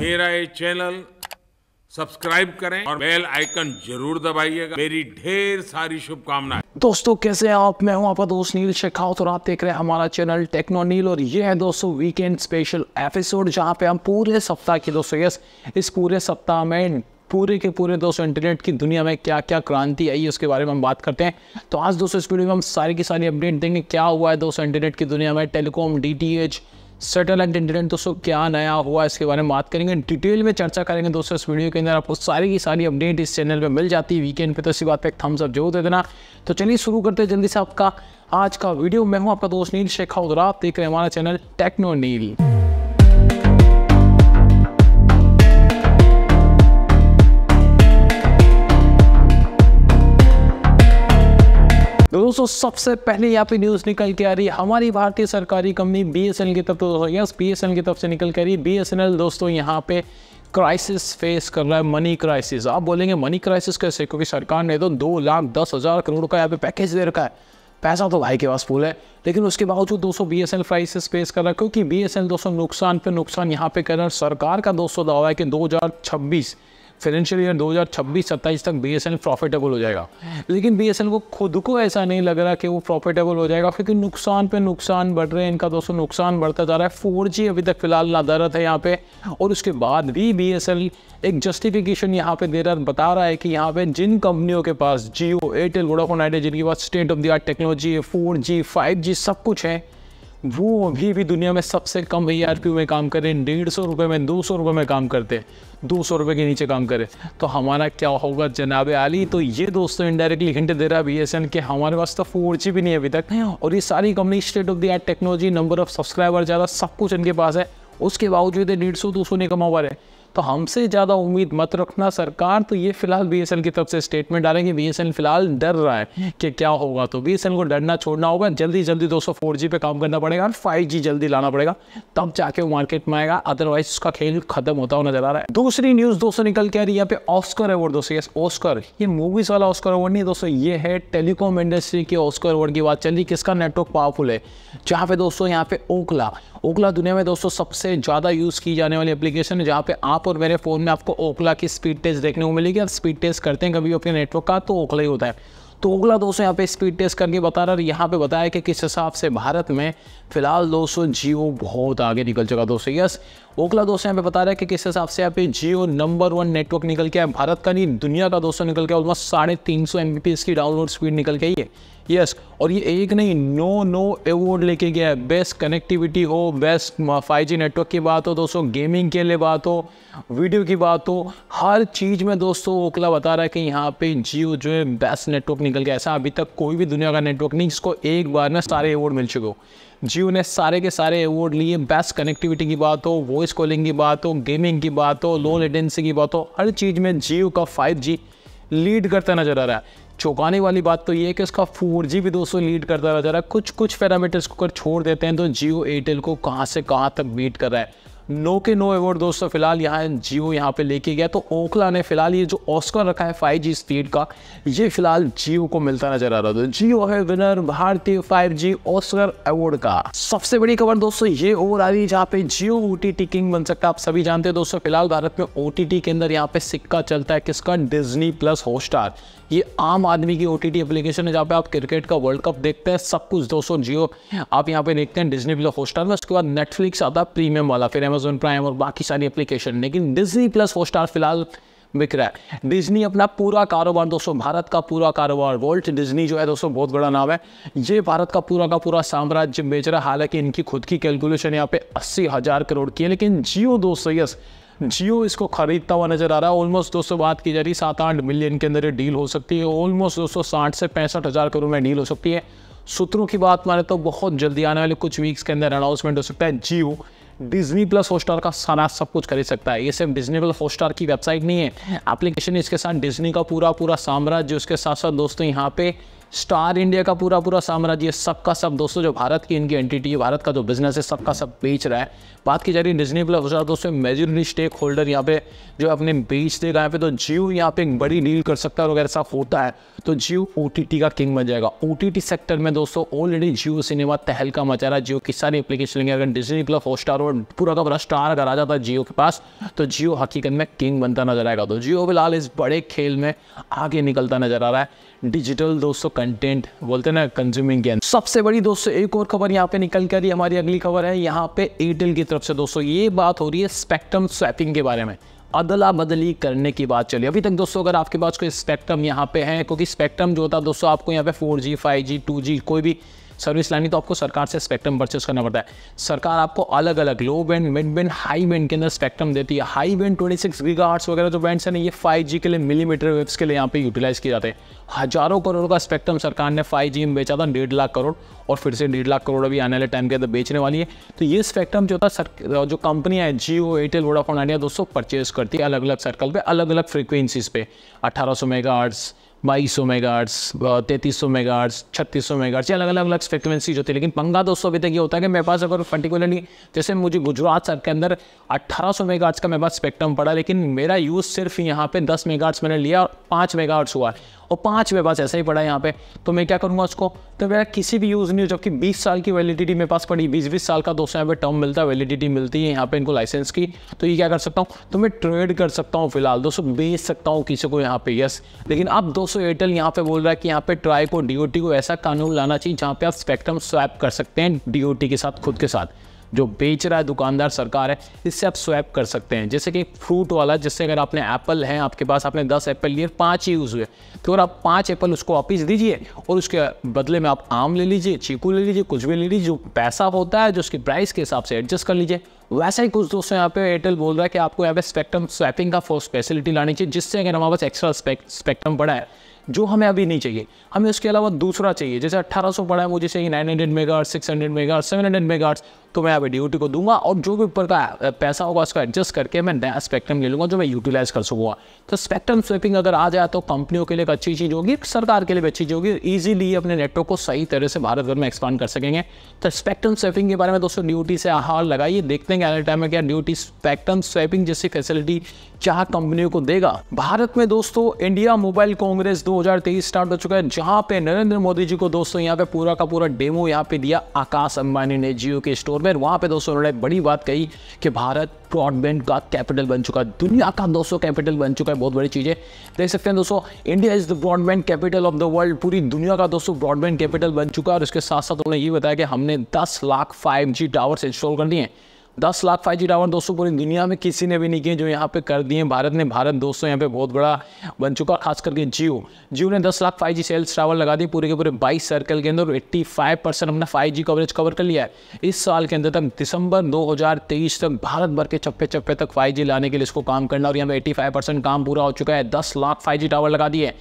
मेरा ये channel subscribe करें और बेल आइकन जरूर दबाइएगा मेरी ढेर सारी शुभकामनाएं दोस्तों कैसे हैं आप मैं हूं आपका दोस्त नील शेखावत और आप देख रहे हैं हमारा चैनल टेक्नो नील और ये है दोस्तों वीकेंड स्पेशल एपिसोड जहां पे हम पूरे सप्ताह के दोस्तों यस इस पूरे सप्ताह में पूरे के पूरे दोस्तों इंटरनेट की दुनिया में क्या क्या क्रांति आई है उसके बारे में हम बात करते हैं तो आज दोस्तों इस वीडियो में हम सारी की सारी अपडेट देंगे क्या हुआ है दोस्तों इंटरनेट की दुनिया में telecom D settle and internet दोस्तों क्या नया हुआ इसके बारे में बात करेंगे डिटेल में चर्चा करेंगे दोस्तों इस वीडियो के अंदर आपको सारी की सारी अपडेट इस चैनल पे मिल जाती है वीकेंड पे तो इसी बात पे एक थम्स अप जरूर दे देना तो चलिए शुरू करते हैं जल्दी से आपका आज का वीडियो मैं हूँ आपका दोस्त नील शेखा आप देख रहे हैं हमारा चैनल टेक्नो नील दोस्तों सबसे पहले यहाँ पे न्यूज़ निकल के आ रही है हमारी भारतीय सरकारी कंपनी बी एस एल की तरफ तो यस बी एस एल की तरफ से निकल के आ रही है बी एस एन एल दोस्तों यहाँ पे क्राइसिस फेस कर रहा है मनी क्राइसिस आप बोलेंगे मनी क्राइसिस कैसे क्योंकि सरकार ने तो दो लाख दस हज़ार करोड़ का यहाँ पे पैकेज दे रखा है पैसा तो भाई के पास फूल है लेकिन उसके बावजूद दोस्तों B S L crisis face कर रहा है क्योंकि बी एस एल दोस्तों नुकसान पे नुकसान यहाँ पे कर रहा है सरकार का दोस्तों दावा है कि दो हज़ार छब्बीस फाइनेंशियल ईयर 2026-27 तक बी प्रॉफिटेबल हो जाएगा लेकिन बी को खुद को ऐसा नहीं लग रहा कि वो प्रॉफिटेबल हो जाएगा क्योंकि नुकसान पे नुकसान बढ़ रहे हैं इनका दोस्तों नुकसान बढ़ता जा रहा है फोर अभी तक फिलहाल नादारत है यहाँ पे और उसके बाद भी बी एक जस्टिफिकेशन यहाँ पे दे रहा बता रहा है कि यहाँ पे जिन कंपनियों के पास जियो एयरटेल वोडाफोन आइडिया जिनके पास state of the art technology है फोर जी सब कुछ है वो अभी भी दुनिया में सबसे कम ए आर पी में काम करें डेढ़ सौ रुपये में दो सौ रुपये में काम करते दो सौ रुपये के नीचे काम करें तो हमारा क्या होगा जनाब आली तो ये दोस्तों इनडायरेक्टली हिंट दे रहा है बी एस एन के हमारे पास तो फोर जी भी नहीं है अभी तक और ये सारी company state of the art technology number of subscriber ज़्यादा सब कुछ इनके पास है उसके बावजूद डेढ़ सौ दो सौ नहीं कमा पा रहे तो हमसे ज़्यादा उम्मीद मत रखना सरकार तो ये फिलहाल बी की तरफ से स्टेटमेंट डालेंगे बी फिलहाल डर रहा है कि क्या होगा तो बी को डरना छोड़ना होगा जल्दी जल्दी दोस्तों फोर पे काम करना पड़ेगा और फाइव जल्दी लाना पड़ेगा तब जाके वो मार्केट में आएगा अदरवाइज उसका खेल खत्म होता हुआ नजर आ रहा है दूसरी न्यूज़ दोस्तों निकल के आ रही है यहाँ पे ऑस्कर अवार्ड दोस्तों यस ऑस्कर ये मूवीज़ वाला ऑस्कर अवार्ड नहीं दोस्तों ये है टेलीकॉम इंडस्ट्री के ऑस्कर अवार्ड की बात चल रही किसका नेटवर्क पावरफुल है जहाँ पे दोस्तों यहाँ पे ओखला ओकला दुनिया में दोस्तों सबसे ज़्यादा यूज़ की जाने वाली एप्लीकेशन है जहाँ पे आप और मेरे फ़ोन में आपको ओकला की स्पीड टेस्ट देखने को मिलेगी आप स्पीड टेस्ट करते हैं कभी अपने नेटवर्क का तो ओकला ही होता है तो अगला दोस्तों यहाँ पे स्पीड टेस्ट करके बता रहा है यहाँ पे बताया कि किस हिसाब से भारत में फिलहाल दोस्तों जियो बहुत आगे निकल चुका दोस्तों यस ओखला दोस्तों यहाँ पे बता रहा है कि किस हिसाब से यहाँ पे जियो नंबर वन नेटवर्क निकल के आया भारत का नहीं दुनिया का दोस्तों निकल के ऑलमोस्ट साढ़े तीन सौ की डाउनलोड स्पीड निकल के आई है यस और ये एक नहीं नो नो अवॉर्ड लेके गया है बेस्ट कनेक्टिविटी हो बेस्ट फाइव जी नेटवर्क की बात हो दोस्तों गेमिंग के लिए बात हो वीडियो की बात हो हर चीज़ में दोस्तों ओकला बता रहा है कि यहाँ पे जियो जो है बेस्ट नेटवर्क निकल गया ऐसा अभी तक कोई भी दुनिया का नेटवर्क नहीं जिसको एक बार ना सारे अवॉर्ड मिल चुके हो जियो ने सारे के सारे अवॉर्ड लिए बेस्ट कनेक्टिविटी की बात हो वॉइस कॉलिंग की बात हो गेमिंग की बात हो लो लेटेंसी की बात हो हर चीज़ में जियो का फाइव लीड करता नजर आ रहा है चौंकाने वाली बात तो ये है कि उसका फोर जी भी दोस्तों लीड करता रहा जा रहा है कुछ कुछ पैरामीटर्स को अगर छोड़ देते हैं तो जियो एयरटेल को कहाँ से कहाँ तक बीट कर रहा है नो के नो अवॉर्ड दोस्तों फिलहाल यहाँ जियो यहाँ पे लेके गया तो ओखला ने फिलहाल ये जो ऑस्कर रखा है फाइव जी स्पीड का ये फिलहाल जियो को मिलता नजर आ रहा था तो जियो है विनर भारतीय फाइव जी ऑस्कर अवॉर्ड का सबसे बड़ी खबर दोस्तों ये ओवर आ रही है जहाँ पे जियो ओ किंग बन सकता है आप सभी जानते हैं दोस्तों फिलहाल भारत में ओ के अंदर यहाँ पे सिक्का चलता है किसका डिजनी प्लस हॉटस्टार ये आम आदमी की ओ टी टी एप्लीकेशन है जहाँ पे आप क्रिकेट का वर्ल्ड कप देखते हैं सब कुछ दोस्तों जियो आप यहाँ पे देखते हैं डिजनी प्लस हॉस्टार में उसके बाद नेटफ्लिक्स आता है प्रीमियम वाला फिर अमेजोन प्राइम और बाकी सारी एप्लीकेशन लेकिन डिजनी प्लस हॉस्टार फिलहाल बिक रहा है डिजनी अपना पूरा कारोबार दोस्तों भारत का पूरा कारोबार वर्ल्ड डिजनी जो है दोस्तों बहुत बड़ा नाम है ये भारत का पूरा का पूरा साम्राज्य बेच रहा है हालांकि इनकी खुद की कैलकुलेशन यहाँ पे अस्सी हज़ार करोड़ की है लेकिन जियो दोस्तों यस जियो इसको खरीदता हुआ नजर आ रहा है ऑलमोस्ट दोस्तों बात की जा रही है सात आठ मिलियन के अंदर डील हो सकती है ऑलमोस्ट दोस्तों साठ से पैंसठ हज़ार करोड़ में डील हो सकती है सूत्रों की बात माने तो बहुत जल्दी आने वाले कुछ वीक्स के अंदर अनाउंसमेंट हो सकता है जियो डिजनी प्लस हॉस्टार का सारा सब कुछ खरीद सकता है ये सिर्फ डिजनी प्लस हॉस्टार की वेबसाइट नहीं है एप्लीकेशन इसके साथ डिजनी का पूरा पूरा साम्राज्य उसके साथ साथ दोस्तों यहाँ पे स्टार इंडिया का पूरा पूरा साम्राज्य सबका सब दोस्तों जो भारत की इनकी एंटिटी भारत का जो बिजनेस है सबका सब बेच रहा है बात की जा रही है डिजनी प्लस दोस्तों मेजोरिटी स्टेक होल्डर यहाँ पे जो अपने बेच देगा यहाँ पे तो जियो यहाँ पे एक बड़ी डील कर सकता है अगर ऐसा होता है तो जियो ओ का किंग बन जाएगा ओ सेक्टर में दोस्तों ऑलरेडी जियो सिनेमा तहलका मचा रहा है जियो की सारी एप्लीकेशन लेंगे अगर डिजनी प्लस स्टार और पूरा का पूरा स्टार अगर आ जाता है जियो के पास तो जियो हकीकत में किंग बनता नजर आएगा तो जियो फिलहाल इस बड़े खेल में आगे निकलता नजर आ रहा है डिजिटल दोस्तों कंटेंट बोलते ना कंज्यूमिंग गेम सबसे बड़ी दोस्तों एक और खबर यहाँ पे निकल कर रही हमारी अगली खबर है यहाँ पे एयरटेल की तरफ से दोस्तों ये बात हो रही है स्पेक्ट्रम स्वैपिंग के बारे में अदला बदली करने की बात चली अभी तक दोस्तों अगर आपके पास कोई स्पेक्ट्रम यहाँ पे है क्योंकि स्पेक्ट्रम जो होता है दोस्तों आपको यहाँ पे 4G, 5G, 2G कोई भी सर्विस लानी तो आपको सरकार से स्पेक्ट्रम परचेस करना पड़ता है सरकार आपको अलग अलग low band mid band high band के अंदर स्पेक्ट्रम देती है हाई बैंड ट्वेंटी सिक्स वगैरह जो बैंड्स हैं ना ये फाइव के लिए मिलीमीटर वेव्स के लिए यहाँ पे यूटिलाइज किए जाते हैं हज़ारों करोड़ का स्पेक्ट्रम सरकार ने फाइव में बेचा था डेढ़ लाख करोड़ और फिर से डेढ़ लाख करोड़ अभी आने वाले टाइम के अंदर बेचने वाली है तो ये स्पेक्ट्रम जो था सर जो कंपनियाँ हैं जियो एयरटेल वोडाफोन आइडिया दोस्तों परचेज करती है अलग अलग सर्कल पर अलग अलग फ्रिक्वेंसीज़ पे अठारह सौ मेगा आर्ट्स बाईस सौ मेगा आर्ट्स सौ मेगा आर्ट्स छत्तीस सौ मेगा आर्ट्स अलग अलग अलग फ्रिक्वेंसीज होती है लेकिन पंगा दोस्तों अभी तक ये होता है कि मेरे पास अगर पर्टिकुलरली जैसे मुझे गुजरात सर के अंदर अट्ठारह सौ मेगा आर्ट्स का मेरे पास स्पेक्ट्रम पड़ा लेकिन मेरा यूज़ सिर्फ यहाँ पे दस मेगा आर्ट्स मैंने लिया और पाँच मेगा आर्ट्स हुआ और पाँच मेरे पास ऐसा ही पड़ा है यहाँ पे तो मैं क्या करूँगा उसको तो मेरा किसी भी यूज़ नहीं हो जबकि बीस साल की वैलिडिटी मेरे पास पड़ी बीस बीस साल का दोस्तों यहाँ पे टर्म मिलता है वैलिडिटी मिलती है यहाँ पे इनको लाइसेंस की तो ये क्या कर सकता हूँ तो मैं ट्रेड कर सकता हूँ फिलहाल दोस्तों बेच सकता हूँ किसी को यहाँ पे यस लेकिन अब दोस्तों एयरटेल यहाँ पे बोल रहा है कि यहाँ पे ट्राई को डी को ऐसा कानून लाना चाहिए जहाँ पे आप स्पेक्ट्रम स्वैप कर सकते हैं डी के साथ खुद के साथ जो बेच रहा है दुकानदार सरकार है इससे आप स्वैप कर सकते हैं जैसे कि फ्रूट वाला जिससे अगर आपने एप्पल है आपके पास आपने दस एप्पल लिए पाँच ही यूज़ हुए तो अगर आप पाँच एप्पल उसको वापस दीजिए और उसके बदले में आप आम ले लीजिए चीकू ले लीजिए कुछ भी ले लीजिए जो पैसा होता है जो उसकी प्राइस के हिसाब से एडजस्ट कर लीजिए वैसा ही कुछ दोस्तों यहाँ पे एयरटेल बोल रहा है कि आपको यहाँ पे स्पेक्ट्रम स्वैपिंग का फोर्स फैसिलिटी लानी चाहिए जिससे अगर हमारे पास एक्स्ट्रा स्पेक्ट्रम पड़ा है जो हमें अभी नहीं चाहिए हमें उसके अलावा दूसरा चाहिए जैसे 1800 पड़ा है मुझे चाहिए 900 मेगाहर्ट्ज 600 मेगाहर्ट्ज 700 मेगाहर्ट्ज तो मैं ड्यूटी को दूंगा और जो भी ऊपर का पैसा होगा उसको एडजस्ट करके मैं नया स्पेक्ट्रम ले लूँगा जो मैं यूटिलाइज कर सकूँगा तो स्पेक्ट्रम स्वेपिंग अगर आ जाए तो कंपनियों के लिए एक अच्छी चीज़ होगी सरकार के लिए भी अच्छी चीज़ होगी ईजिली अपने नेटवर्क को सही तरह से भारत भर में एक्सपांड कर सकेंगे तो स्पेक्ट्रम स्वेपिंग के बारे में दोस्तों ड्यूटी से आहार लगाइए देखते हैं आने टाइम में क्या ड्यूटी स्पेक्ट्रम स्वेपिंग जैसी फैसिलिटी चाह कंपनियों को देगा भारत में दोस्तों इंडिया मोबाइल कांग्रेस दो स्टार्ट हो चुका है जहां पे नरेंद्र मोदी जी को दोस्तों यहाँ पे पूरा का पूरा डेमो यहाँ पे दिया आकाश अंबानी ने जियो के स्टोर में वहाँ पे दोस्तों उन्होंने बड़ी बात कही कि भारत ब्रॉडबैंड का कैपिटल बन चुका है दुनिया का दोस्तों कैपिटल बन चुका है बहुत बड़ी चीज़ है देख सकते हैं दोस्तों India is the broadband capital of the world पूरी दुनिया का दोस्तों ब्रॉडबैंड कैपिटल बन चुका है और उसके साथ साथ उन्होंने ये बताया कि हमने दस लाख फाइव टावर्स इंस्टॉल कर दिए हैं दस लाख फाइव जी टावर दोस्तों पूरी दुनिया में किसी ने भी नहीं किए जो यहाँ पे कर दिए भारत ने भारत दोस्तों यहाँ पे बहुत बड़ा बन चुका खास करके जियो जियो ने दस lakh five G cells tower लगा दिए पूरे के पूरे बाईस सर्कल के अंदर एट्टी फाइव परसेंट अपना फाइव जी कवरेज कवर कर लिया है इस साल के अंदर तक दिसंबर दो हज़ार तेईस तक भारत भर के चप्पे चप्पे तक फाइव जी लाने के लिए इसको काम करना और यहाँ पे एट्टी फाइव परसेंट काम पूरा हो चुका है दस लाख फाइव जी टावर लगा दिए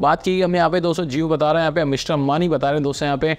बात की हमें यहाँ पे दोस्तों जियो बता रहे हैं यहाँ पे मिस्टर अम्बानी बता रहे हैं दोस्तों यहाँ पे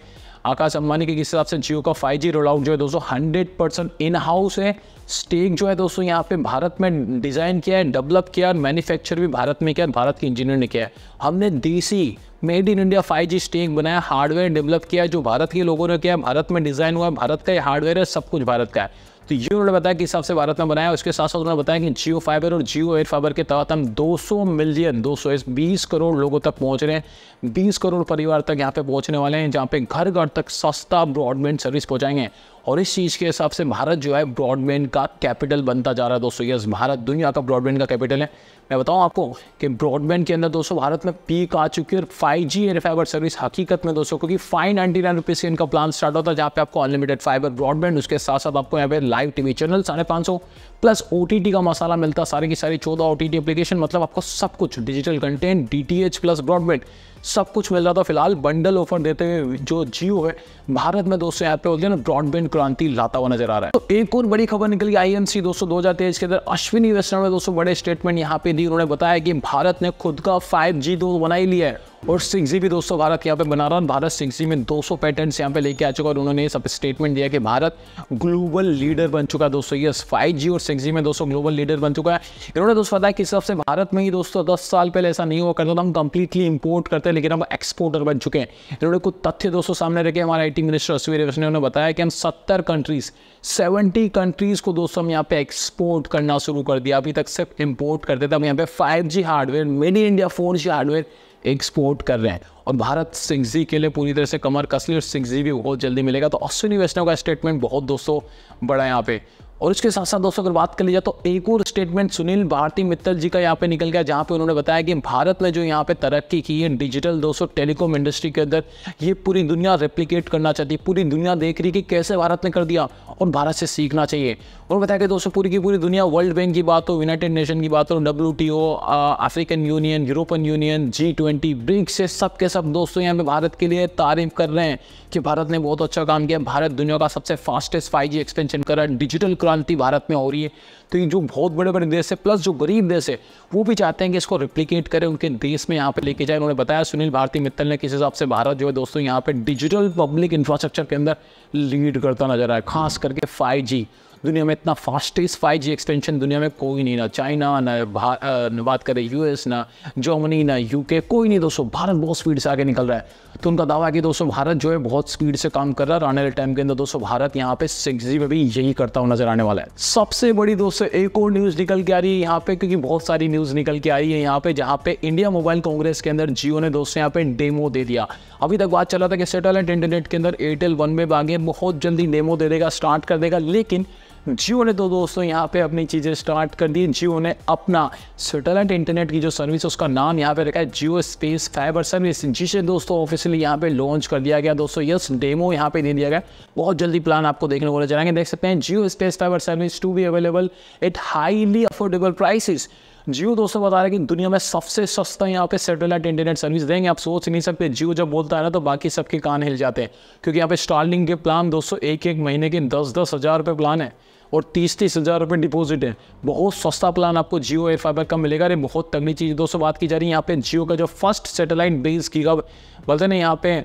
आकाश अंबानी के हिसाब से जियो का फाइव जी रोल आउट जो है दोस्तों हंड्रेड परसेंट इन हाउस है स्टेक जो है दोस्तों यहाँ पे भारत में डिज़ाइन किया है डेवलप किया है मैन्युफैक्चर भी भारत में किया है भारत के इंजीनियर ने किया है हमने देसी made in India five G stack बनाया हार्डवेयर डेवलप किया जो भारत के लोगों ने किया भारत में डिज़ाइन हुआ है भारत का ये हार्डवेयर है सब कुछ भारत का है तो ये उन्होंने बताया कि हिसाब से भारत में बनाया उसके साथ साथ उन्होंने बताया कि जियो फाइबर और जियो एयर फाइबर के तहत हम 200 मिलियन 200 इस 20 करोड़ लोगों तक पहुंच रहे हैं 20 करोड़ परिवार तक यहाँ पे पहुंचने वाले हैं जहाँ पे घर घर तक सस्ता ब्रॉडबैंड सर्विस पहुँचाएंगे और इस चीज़ के हिसाब से भारत जो है ब्रॉडबैंड का कैपिटल बनता जा रहा है दोस्तों यस भारत दुनिया का ब्रॉडबैंड का कैपिटल है मैं बताऊं आपको कि ब्रॉडबैंड के अंदर दोस्तों भारत में पीक आ चुकी है और five G and fibre service हकीकत में दोस्तों क्योंकि फाइव नाइन्टी नाइन रुपीज़ से इनका प्लान स्टार्ट होता है जहाँ पे आपको अनलिमिटेड फाइबर ब्रॉडबैंड उसके साथ साथ आपको यहाँ पे लाइव टीवी चैनल साढ़े पाँच सौ प्लस ओ का मसाला मिलता है सारी की सारी चौदह ओ टी एप्लीकेशन मतलब आपको सब कुछ digital content D plus broadband सब कुछ मिल रहा था फिलहाल बंडल ऑफर देते हुए जो जियो है भारत में दोस्तों यहाँ पे बोलते हैं ना ब्रॉडबैंड क्रांति लाता हुआ नजर आ रहा है तो एक और बड़ी खबर निकली आई एम सी दोस्तों दो हजार तेईस के अंदर अश्विनी वैष्णव ने दोस्तों बड़े स्टेटमेंट यहाँ पे दी उन्होंने बताया कि भारत ने खुद का फाइव जी दो बनाई लिया है और जी भी दोस्तों भारत यहाँ पे बना रहा है भारत जी में 200 पैटर्न्स यहाँ पे लेके आ चुका और उन्होंने सब स्टेटमेंट दिया कि भारत ग्लोबल लीडर बन चुका है दोस्तों यस 5G और जी में दोस्तों ग्लोबल लीडर बन चुका है इन्होंने दोस्तों बताया कि सबसे भारत में ही दोस्तों दस साल पहले ऐसा नहीं हुआ करता था हम कंप्लीटली इम्पोर्ट करते हैं लेकिन हम एक्सपोर्टर बन चुके हैं इन्होंने कुछ तथ्य दोस्तों सामने रखे हमारे आई मिनिस्टर अश्वीर ने उन्होंने बताया कि हम सत्तर कंट्रीज़ सेवेंटी कंट्रीज़ को दोस्तों हम यहाँ पे एक्सपोर्ट करना शुरू कर दिया अभी तक सिर्फ इम्पोर्ट करते थे हम यहाँ पे five hardware made in India four hardware export कर रहे हैं और भारत सिंह जी के लिए पूरी तरह से कमर कस ली और सिंह जी भी बहुत जल्दी मिलेगा तो अश्विनी वैष्णव का स्टेटमेंट बहुत दोस्तों बड़ा यहाँ पे और इसके साथ साथ दोस्तों अगर बात कर ली जाए तो एक और स्टेटमेंट सुनील भारती मित्तल जी का यहाँ पे निकल गया जहाँ पे उन्होंने बताया कि भारत में जो यहाँ पे तरक्की की है डिजिटल दोस्तों टेलीकॉम इंडस्ट्री के अंदर ये पूरी दुनिया रेप्लिकेट करना चाहती है पूरी दुनिया देख रही है कि कैसे भारत ने कर दिया और भारत से सीखना चाहिए और बताया कि दोस्तों पूरी की पूरी दुनिया वर्ल्ड बैंक की बात हो यूनाइटेड नेशन की बात हो W T O African Union European Union G twenty BRICS से सब के सब दोस्तों यहाँ पे भारत के लिए तारीफ कर रहे हैं कि भारत ने बहुत अच्छा काम किया भारत दुनिया का सबसे फास्टेस्ट फाइव जी एक्सपेंशन कर रहा है डिजिटल क्रांति भारत में हो रही है तो ये जो बहुत बड़े बड़े देश है प्लस जो गरीब देश है वो भी चाहते हैं कि इसको रिप्लीकेट करें उनके देश में यहाँ पर लेके जाए उन्होंने बताया सुनील भारती मित्तल ने किस हिसाब से भारत जो है दोस्तों यहाँ पर डिजिटल पब्लिक इंफ्रास्ट्रक्चर के अंदर लीड करता नजर आया खास करके फाइव दुनिया में इतना फास्टेस्ट फाइव जी एक्सटेंशन दुनिया में कोई नहीं ना चाइना ना बात करें यूएस ना जर्मनी ना यूके कोई नहीं दोस्तों भारत बहुत स्पीड से आगे निकल रहा है तो उनका दावा है कि दोस्तों भारत जो है बहुत स्पीड से काम कर रहा है आने वाले टाइम के अंदर दोस्तों भारत यहाँ पे सिक्स जी में भी यही करता हुआ नजर आने वाला है सबसे बड़ी दोस्तों एक और न्यूज़ निकल के आ रही है यहाँ पे क्योंकि बहुत सारी न्यूज़ निकल के आई है यहाँ पे जहाँ पे इंडिया मोबाइल कांग्रेस के अंदर जियो ने दोस्तों यहाँ पे डेमो दे दिया अभी तक बात चला था कि सेटेलाइट इंटरनेट के अंदर एयरटेल वन में आगे बहुत जल्दी डेमो दे देगा स्टार्ट कर देगा लेकिन जियो ने तो दोस्तों यहाँ पे अपनी चीज़ें स्टार्ट कर दी जियो ने अपना सेटेलाइट इंटरनेट की जो सर्विस है उसका नाम यहाँ पे रखा है जियो स्पेस फाइबर सर्विस जिसे दोस्तों ऑफिशियली यहाँ पे लॉन्च कर दिया गया दोस्तों यस डेमो यहाँ पे दे दिया गया बहुत जल्दी प्लान आपको देखने को जाएंगे देख सकते हैं Jio space fibre service to be available at highly affordable prices Jio दोस्तों बता रहे हैं कि दुनिया में सबसे सस्ता यहाँ पे सैटेलाइट इंटरनेट सर्विस देंगे आप सोच नहीं सकते जियो जब बोलता है ना तो बाकी सबके कान हिल जाते हैं क्योंकि यहाँ पे स्टार्लिंग के प्लान दोस्तों एक एक महीने के दस दस हज़ार रुपये प्लान है और तीस तीस हज़ार रुपये डिपोजिट है बहुत सस्ता प्लान आपको जियो एयर फाइबर का मिलेगा अरे बहुत तगड़ी चीज़ दोस्तों बात की जा रही है यहाँ पे जियो का जो फर्स्ट सेटेलाइट बेस की बोलते ना यहाँ पे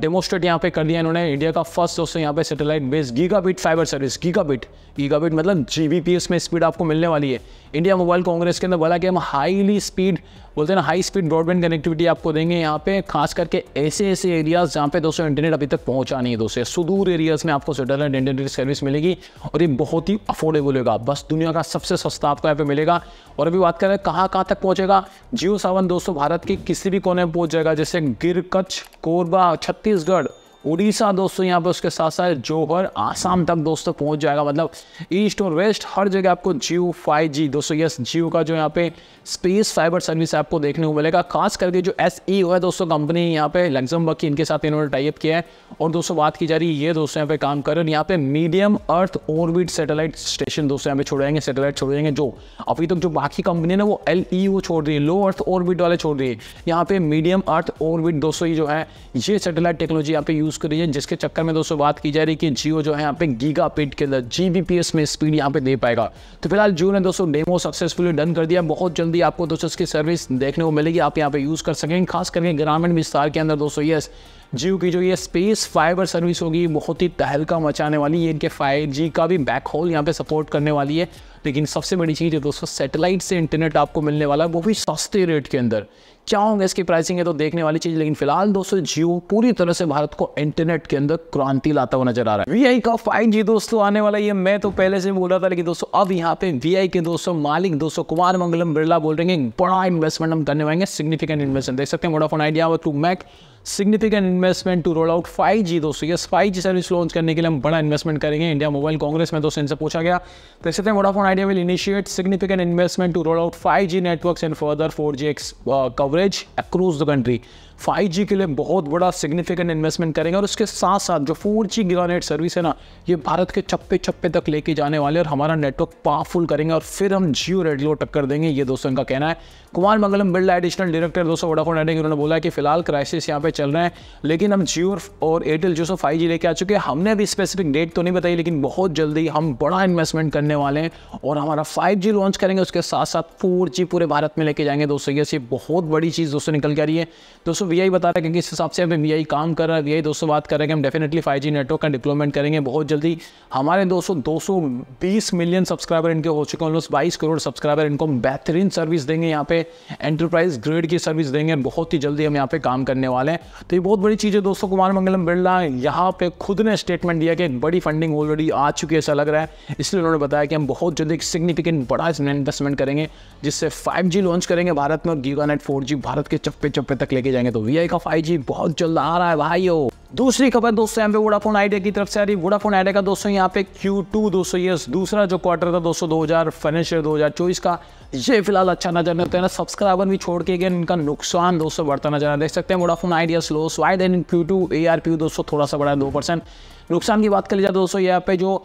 डेमोस्ट्रेट यहाँ पे कर दिया इन्होंने इंडिया का फर्स्ट दोस्तों यहाँ पे satellite base gigabit fibre service gigabit gigabit मतलब जी में स्पीड आपको मिलने वाली है इंडिया मोबाइल कांग्रेस के अंदर बोला कि हम हाईली स्पीड बोलते हैं ना हाई स्पीड ब्रॉडबैंड कनेक्टिविटी आपको देंगे यहाँ पे खास करके ऐसे ऐसे एरियाज़ जहाँ पे दोस्तों इंटरनेट अभी तक पहुँचा नहीं है दोस्तों सुदूर एरियाज़ में आपको सेटेलाइट इंटरनेट सर्विस मिलेगी और ये बहुत ही अफोर्डेबल होगा बस दुनिया का सबसे सस्ता आपको यहाँ पे मिलेगा और अभी बात करें कहाँ कहाँ तक पहुँचेगा जियो सावन दोस्तों भारत के किसी भी कोने में पहुँच जाएगा जैसे गिर कच्छ कोरबा छत्तीसगढ़ उड़ीसा दोस्तों यहाँ पे उसके साथ साथ जोहर आसाम तक दोस्तों पहुँच जाएगा मतलब ईस्ट और वेस्ट हर जगह आपको जियो फाइव जी दोस्तों यस जियो का जो यहाँ पे स्पेस फाइबर सर्विस आपको देखने को मिलेगा खास करके जो एस ई है दोस्तों कंपनी यहाँ पे लग्जमबर्ग की इनके साथ इन्होंने टाइप किया है और दोस्तों बात की जा रही है ये दोस्तों यहाँ पे काम कर रहे हैं यहाँ पे medium earth orbit satellite station दोस्तों यहाँ पे छोड़ेंगे छोड़ छोड़ेंगे जो अभी तक जो बाकी कंपनी है ना वो एल ई e वो छोड़ रही है लो अर्थ ऑर्बिट वाले छोड़ रही है यहाँ पे मीडियम अर्थ ऑर्बिट दोस्तों ये जो है ये सेटेलाइट टेक्नोलॉजी यहाँ पे यूज यूज़ कर रही है जिसके चक्कर में दोस्तों बात की जा रही है कि जियो जो है यहाँ पे गीगा पेट के अंदर जी में स्पीड यहाँ पे दे पाएगा तो फिलहाल जियो ने दोस्तों डेमो सक्सेसफुली डन कर दिया बहुत जल्दी आपको दोस्तों इसकी सर्विस देखने को मिलेगी आप यहाँ पे यूज़ कर सकेंगे खास करके ग्रामीण विस्तार के अंदर दोस्तों यस जियो की जो ये स्पेस फाइबर सर्विस होगी बहुत ही तहलका मचाने वाली है इनके फाइव जी का भी बैक होल यहाँ पे सपोर्ट करने वाली है लेकिन सबसे बड़ी चीज़ है दोस्तों सैटेलाइट से इंटरनेट आपको मिलने वाला है वो भी सस्ते रेट के अंदर चाहूंगा इसकी प्राइसिंग है तो देखने वाली चीज लेकिन फिलहाल दोस्तों जियो पूरी तरह से भारत को इंटरनेट के अंदर क्रांति लाता हुआ नजर आ रहा है वी का फाइव दोस्तों आने वाला ये मैं तो पहले से बोल रहा था लेकिन दोस्तों अब यहाँ पे वी के दोस्तों मालिक दोस्तों कुमार मंगलम बिरला बोल रहे हैं बड़ा इन्वेस्टमेंट हम करने वाएंगे सिग्निफिकेंट इन्वेस्टमेंट देख सकते हैं Vodafone Idea to make significant investment to roll out five G दोस्तों ये फाइव जी सर्विस लॉन्च करने के लिए हम बड़ा इन्वेस्टमेंट करेंगे इंडिया मोबाइल कांग्रेस में दोस्तों इनसे पूछा गया तो इसी तरह Vodafone Idea will initiate significant investment to roll out five G network and further four G X coverage across the country 5G के लिए बहुत बड़ा सिग्निफिकेंट इन्वेस्टमेंट करेंगे और उसके साथ साथ जो 4G गिगानेट सर्विस है ना ये भारत के चप्पे चप्पे तक लेके जाने वाले और हमारा नेटवर्क पावरफुल करेंगे और फिर हम जियो रेड लो टक्कर देंगे ये दोस्तों इनका कहना है कुमार मंगलम बिरला एडिशनल डायरेक्टर दोस्तों वोडाफोन एडिंग उन्होंने बोला कि फिलहाल क्राइसिस यहाँ पे चल रहे हैं लेकिन हम जियो और एयरटेल जो सो फाइव लेके आ चुके हैं हमने अभी स्पेसिफिक डेट तो नहीं बताई लेकिन बहुत जल्दी हम बड़ा इन्वेस्टमेंट करने वाले हैं और हमारा फाइव लॉन्च करेंगे उसके साथ साथ फोर पूरे भारत में लेके जाएंगे दोस्तों ये बहुत बड़ी चीज़ दोस्तों निकल के आ रही है दोस्तों वी बता रहा है क्योंकि इस हिसाब से हमें वी काम कर रहा है वी दोस्तों बात कर रहे हैं कि हम डेफिनेटली फाइव नेटवर्क का डिप्लोमेंट करेंगे बहुत जल्दी हमारे दोस्तों 220 मिलियन सब्सक्राइबर इनके हो चुके हैं ऑलमोस्ट बाईस करोड़ सब्सक्राइबर इनको हम बेहतरीन सर्विस देंगे यहाँ पे एंटरप्राइज ग्रेड की सर्विस देंगे बहुत ही जल्दी हम यहाँ पे काम करने वाले हैं तो ये बहुत बड़ी चीज़ है दोस्तों कुमार मंगलम बिरला यहाँ पे खुद ने स्टेटमेंट दिया कि बड़ी फंडिंग ऑलरेडी आ चुकी है ऐसा लग रहा है इसलिए उन्होंने बताया कि हम बहुत जल्दी एक सिग्निफिकेंट बड़ा इन्वेस्टमेंट करेंगे जिससे फाइव लॉन्च करेंगे भारत में और गीगा नेट फोर भारत के चप्पे चप्पे तक लेके जाएंगे तो वी का फाइव बहुत जल्द आ रहा है भाई हो दूसरी खबर दोस्तों यहाँ पे वोडाफोन आइडिया की तरफ से आ रही वोडाफोन आइडिया का दोस्तों यहाँ पे Q2 दोस्तों ये दूसरा जो क्वार्टर था दोस्तों 2000 हजार फाइनेंशियल 2024 का ये फिलहाल अच्छा नजर नहीं होता है ना सब्सक्राइबर भी छोड़ के गए इनका नुकसान दोस्तों बढ़ता नजर आ देख सकते हैं Vodafone Idea slow Y then Q to A R P दोस्तों थोड़ा सा बढ़ा है दो परसेंट नुकसान की बात कर लीजिए दोस्तों यहाँ पे जो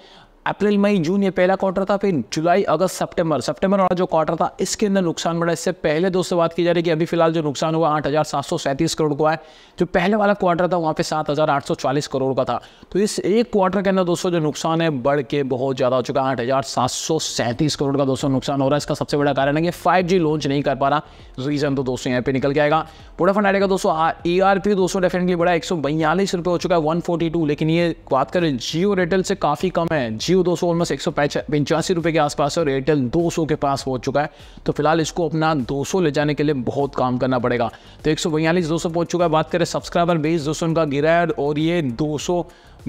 अप्रैल मई जून ये पहला क्वार्टर था फिर जुलाई अगस्त सितंबर सितंबर वाला जो क्वार्टर था इसके अंदर नुकसान बढ़ा इससे पहले दोस्तों बात की जा रही है कि अभी फिलहाल जो नुकसान हुआ आठ हज़ार सात सौ सैंतीस करोड़ का है जो पहले वाला क्वार्टर था वहाँ पे सात हज़ार आठ सौ चालीस करोड़ का था तो इस एक क्वार्टर के अंदर दोस्तों जो नुकसान है बढ़ के बहुत ज़्यादा हो चुका है आठ हज़ार सात सौ सैंतीस करोड़ का दोस्तों नुकसान हो रहा है इसका सबसे बड़ा कारण है कि फाइव जी लॉन्च नहीं कर पा रहा रीज़न तो दोस्तों यहाँ पर निकल के आएगा पूरा आइडिया का दोस्तों ई आर पी दोस्तों डेफिनेटली बड़ा एक सौ बयालीस रुपये हो चुका है वन फोर्टी टू लेकिन ये बात करें जियो रेटेल से काफ़ी कम है जियो दो सौ ऑलमोस्ट एक सौ पंचासी रुपये के आसपास है और एयरटेल दो सौ के पास पहुंच चुका है तो फिलहाल इसको अपना दो सौ ले जाने के लिए बहुत काम करना पड़ेगा तो एक सौ बयालीस दो सौ पहुँच चुका है बात करें सब्सक्राइबर बीस दो सौ उनका गिरा है और ये दो सौ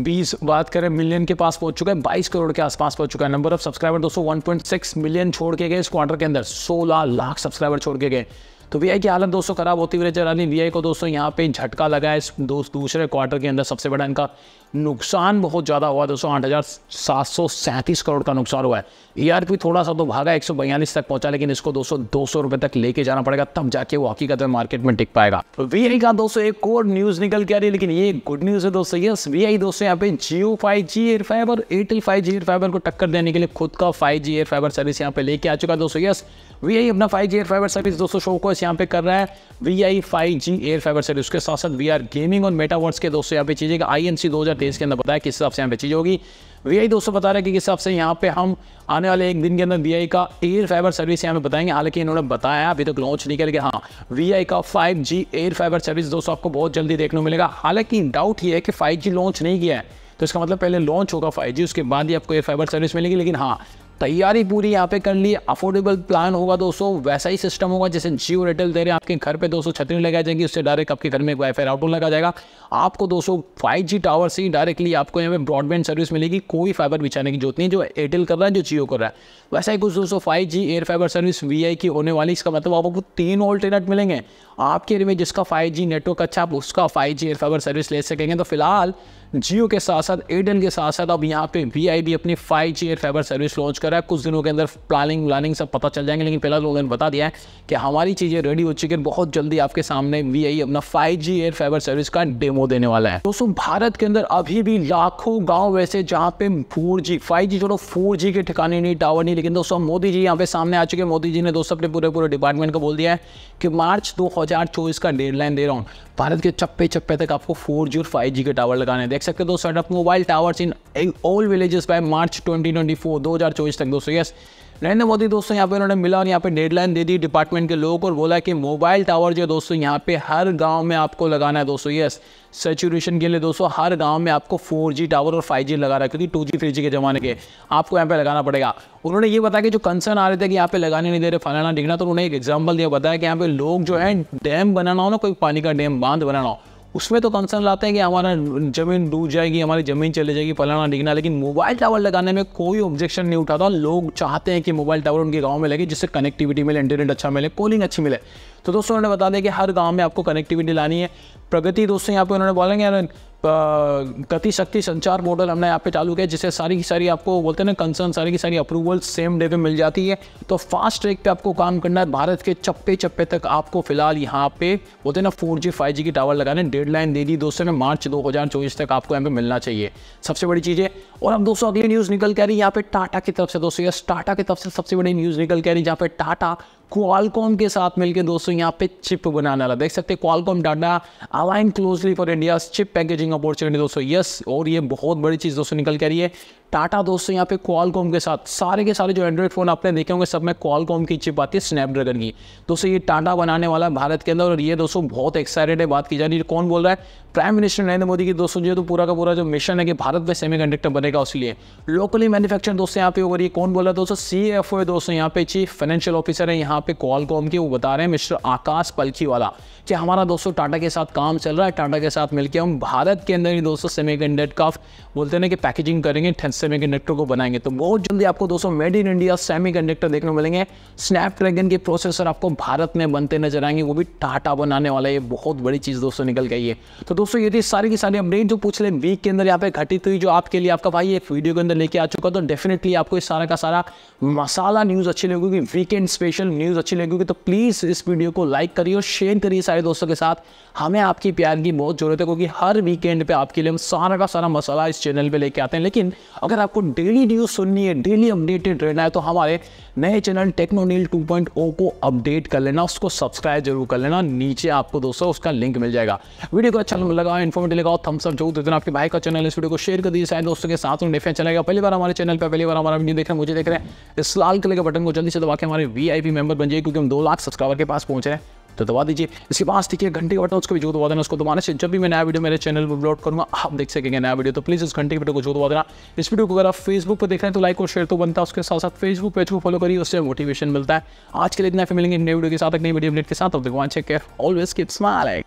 बीस बात करें मिलियन के पास पहुंच चुका है बाईस करोड़ के आसपास पहुंच चुका है नंबर ऑफ सब्सक्राइबर दो सौ वन पॉइंट सिक्स मिलियन छोड़ के गए इस क्वार्टर के अंदर सोलह लाख सब्सक्राइबर छोड़ के गए तो वी की हालत दोस्तों खराब होती हुई नजर आ रही वी को दोस्तों यहाँ पे झटका लगा है इस दो, दूसरे क्वार्टर के अंदर सबसे बड़ा इनका नुकसान बहुत ज़्यादा हुआ दोस्तों आठ हज़ार सात सौ सैंतीस करोड़ का नुकसान हुआ है ई थोड़ा सा तो भागा एक सौ बयालीस तक पहुंचा लेकिन इसको दोस्तों दो सौ रुपये तक लेके जाना पड़ेगा तब जाके वो हकीकत में मार्केट में टिक पाएगा वी आई का दोस्तों एक और न्यूज़ निकल के आ रही है लेकिन ये गुड न्यूज़ है दोस्तों यस वी आई दोस्तों यहाँ पे Jio five G air fibre Airtel five G air fibre को टक्कर देने के लिए खुद का five G air fibre service यहाँ पे लेके आ चुका है दोस्तों यस वी आई अपना five G air fibre service दोस्तों शो को यहाँ पे कर रहा है V I five G air fibre service उसके साथ साथ वी आर गेमिंग और मेटावर्स के दोस्तों यहाँ पे चीजें आई एन सी दो हज़ार तेईस के अंदर बताया किस हिसाब से यहाँ पे चीज़ होगी वी दोस्तों बता रहे हैं कि किस हिसाब से यहाँ पे हम आने वाले एक दिन के अंदर वी का एयर फाइबर सर्विस यहाँ पे बताएंगे हालांकि इन्होंने बताया अभी तक लॉन्च नहीं करके हाँ वी का 5G एयर फाइबर सर्विस दोस्तों आपको बहुत जल्दी देखने को मिलेगा हालांकि डाउट ये है कि 5G लॉन्च नहीं किया है तो इसका मतलब पहले लॉन्च होगा 5G उसके बाद ही आपको एयर फाइबर सर्विस मिलेगी लेकिन हाँ तैयारी पूरी यहाँ पे कर ली अफोर्डेबल प्लान होगा दोस्तों वैसा ही सिस्टम होगा जैसे जियो एयरटेल दे रहे हैं आपके घर पे दोस्तों छतरी लगाई जाएगी उससे डायरेक्ट आपके घर में एक वाईफाई राउटर लगा जाएगा आपको दोस्तों फाइव जी टावर से ही डायरेक्टली आपको यहाँ पे ब्रॉडबैंड सर्विस मिलेगी कोई फाइबर बिछाने की जरूरत नहीं जो एयरटेल कर रहा है जो जियो कर रहा है वैसा ही कुछ दोस्तों five G air fibre service V की होने वाली इसका मतलब आपको तीन ऑल्टरनेट मिलेंगे आपके एरिया में जिसका फाइव जी नेटवर्क अच्छा आप उसका फाइव एयर फाइबर सर्विस ले सकेंगे तो फिलहाल जियो के साथ साथ एयरटेल के साथ साथ अब यहाँ पे वी आई भी अपनी G air fibre service launch कर रहा है कुछ दिनों के अंदर प्लानिंग व्लानिंग सब पता चल जाएंगे लेकिन फिलहाल उन्होंने बता दिया है कि हमारी चीज़ें रेडी हो चुकी है बहुत जल्दी आपके सामने वी आई अपना जी एयर फाइबर सर्विस का डेमो देने वाला है दोस्तों भारत के अंदर अभी भी लाखों गाँव वैसे जहाँ पे फोर जी फाइव जी चलो फोर जी के ठिकाने नहीं टावर नहीं लेकिन दोस्तों मोदी जी यहाँ पे सामने आ चुके हैं मोदी जी ने दोस्तों अपने पूरे पूरे डिपार्टमेंट को बोल दिया है कि मार्च दो 2024 का डेडलाइन दे रहा हूँ भारत के चप्पे चप्पे तक आपको फोर जी और फाइव जी के टावर लगाने देख सकते हो दोस्तों setup mobile towers in all villages by March 2024 2024 तक दोस्तों यस नरेंद्र मोदी दोस्तों यहाँ पे उन्होंने मिला और यहाँ पे डेडलाइन दे दी डिपार्टमेंट के लोगों को और बोला कि मोबाइल टावर जो दोस्तों यहाँ पे हर गाँव में आपको लगाना है दोस्तों यस सेचुरेशन के लिए दोस्तों हर गांव में आपको 4G टावर और 5G लगा रहा है क्योंकि 2G 3G के ज़माने के आपको यहाँ पे लगाना पड़ेगा उन्होंने ये बताया कि जो कंसर्न आ रहे थे कि यहाँ पे लगाने नहीं दे रहे फलाना डिगना तो उन्होंने एक एग्जांपल दिया बताया कि यहाँ पे लोग जो है डैम बनाना हो ना कोई पानी का डैम बांध बनाना हो उसमें तो कंसर्न लाते हैं कि हमारा ज़मीन डूब जाएगी हमारी ज़मीन चले जाएगी फलाना डिगना लेकिन मोबाइल टावर लगाने में कोई ऑब्जेक्शन नहीं उठाता लोग चाहते हैं कि मोबाइल टावर उनके गाँव में लगे जिससे कनेक्टिविटी मिले इंटरनेट अच्छा मिले कॉलिंग अच्छी मिले तो दोस्तों उन्होंने बता दिया कि हर गाँव में आपको कनेक्टिविटी लानी है प्रगति दोस्तों यहाँ पे उन्होंने बोलेंगे यार गति शक्ति संचार मॉडल हमने यहाँ पे चालू किया जिससे सारी की सारी आपको बोलते हैं ना कंसर्न सारी की सारी अप्रूवल सेम डे पे मिल जाती है तो फास्ट ट्रैक पे आपको काम करना है भारत के चप्पे चप्पे तक आपको फिलहाल यहाँ पे बोलते हैं ना फोर जी फाइव जी की टावर लगाने डेडलाइन दे दी दोस्तों ने मार्च दो हज़ार चौबीस तक आपको यहाँ पे मिलना चाहिए सबसे बड़ी चीज़ है और अब दोस्तों अगली न्यूज़ निकल के आ रही है यहाँ पे टाटा की तरफ से दोस्तों यस टाटा की तरफ से सबसे बड़ी न्यूज़ निकल के आ रही है जहाँ पे टाटा क्वालकॉम के साथ मिलकर दोस्तों यहाँ पे चिप बनाने वाला देख सकते हैं Qualcomm data align closely for India chip packaging opportunity दोस्तों यस और ये बहुत बड़ी चीज़ दोस्तों निकल कर रही है टाटा दोस्तों यहाँ पे क्वालकॉम के साथ सारे के सारे जो एंड्रॉइड फ़ोन आपने देखे होंगे सब में क्वालकॉम की चिप आती है स्नैपड्रैगन की दोस्तों ये टाटा बनाने वाला है भारत के अंदर और ये दोस्तों बहुत एक्साइटेड है बात की जा रही है कौन बोल रहा है प्राइम मिनिस्टर नरेंद्र मोदी की दोस्तों ये तो पूरा का पूरा जो मिशन है कि भारत में सेमी कंडक्टर बनेगा लिए लोकली मैन्युफैक्चर दोस्तों यहाँ पे हो रही है कौन बोल रहा है दोस्तों सी एफ ओ दोस्तों यहाँ पे चीफ फाइनेंशियल ऑफिसर है यहाँ पे कॉम के वो बता रहे हैं मिस्टर आकाश पलखी वाला कि हमारा दोस्तों टाटा के साथ काम चल रहा है टाटा के साथ मिलकर हम भारत के अंदर ही दोस्तों सेमी का बोलते हैं ना कि पैकेजिंग करेंगे सेमीकंडक्टर को बनाएंगे तो बहुत जल्दी आपको दोस्तों मेड इन इंडिया सेमीकंडक्टर देखने को मिलेंगे स्नैपड्रैगन के प्रोसेसर आपको भारत में बनते नजर आएंगे वो भी टाटा बनाने वाला है बहुत बड़ी चीज़ दोस्तों निकल गई है तो दोस्तों ये सारी की सारी अपडेट जो पूछ रहे वीक के अंदर यहाँ पे घटित हुई जो आपके लिए आपका भाई एक वीडियो के अंदर लेके आ चुका तो डेफिनेटली आपको इस सारा का सारा मसाला न्यूज़ अच्छी लगेगी वीकेंड स्पेशल न्यूज़ अच्छी लगेगी तो प्लीज़ इस वीडियो को लाइक करिए और शेयर करिए सारे दोस्तों के साथ हमें आपकी प्यार की बहुत ज़रूरत है क्योंकि हर वीकेंड पे आपके लिए हम सारा का सारा मसाला इस चैनल पे लेके आते हैं लेकिन अगर आपको डेली न्यूज़ सुननी है डेली अपडेटेड रहना है तो हमारे नए चैनल टेक्नोनील टू को अपडेट कर लेना उसको सब्सक्राइब जरूर कर लेना नीचे आपको दोस्तों उसका लिंक मिल जाएगा वीडियो को अच्छा लगा इन्फॉर्मेटिव लगाओ थम्सअप जरूर देते आपके भाई का चैनल इस वीडियो को शेयर कर दीजिए शायद दोस्तों के साथ में डिफेंस चलेगा पहली बार हमारे चैनल पर पहली बार हमारा वीडियो देख रहे हैं मुझे देख रहे हैं इस लाल कलर के बटन को जल्दी से दबा के हमारे वी मेंबर बन जाइए क्योंकि हम दो लाख सब्सक्राइबर के पास पहुंच रहे हैं तो दबा दीजिए इसके पास देखिए घंटे बटन उसको भी जो दबा देना उसको दबाने से जब भी मैं नया वीडियो मेरे चैनल पर अपलोड करूँगा आप देख सकेंगे नया वीडियो तो प्लीज़ इस घंटे बटन को जो दबा देना इस वीडियो को अगर आप फेसबुक पर देख रहे हैं तो लाइक और शेयर तो बनता है उसके साथ साथ फेसबुक पेज को फॉलो करिए उससे मोटिवेशन मिलता है आज के लिए इतना फिर मिलेंगे नए वीडियो के साथ नई वीडियो अपडेट के साथ check care always keep smiling